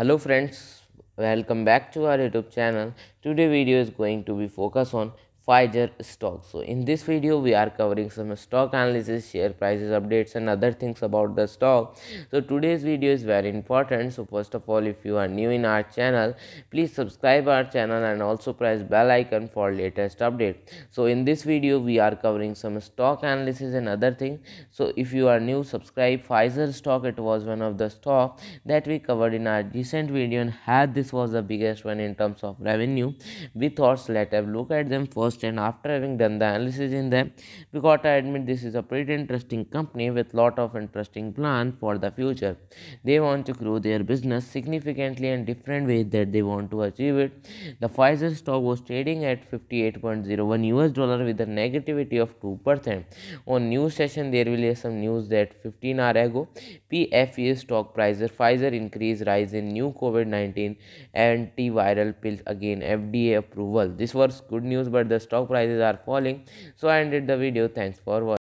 hello friends welcome back to our youtube channel today video is going to be focus on Pfizer stock. So in this video we are covering some stock analysis, share prices updates and other things about the stock. So today's video is very important. So first of all if you are new in our channel please subscribe our channel and also press bell icon for latest update. So in this video we are covering some stock analysis and other things. So if you are new subscribe Pfizer stock it was one of the stock that we covered in our recent video and had this was the biggest one in terms of revenue. We thought let's have a look at them first closed and after having done the analysis in them we got to admit this is a pretty interesting company with lot of interesting plan for the future they want to grow their business significantly in different ways that they want to achieve it the pfizer stock was trading at 58.01 us dollar with a negativity of 2% on news session there will be some news that 15 hour ago pfe stock price pfizer increase rise in new covid-19 antiviral pills again fda approval this was good news but the stock prices are falling so i ended the video thanks for watching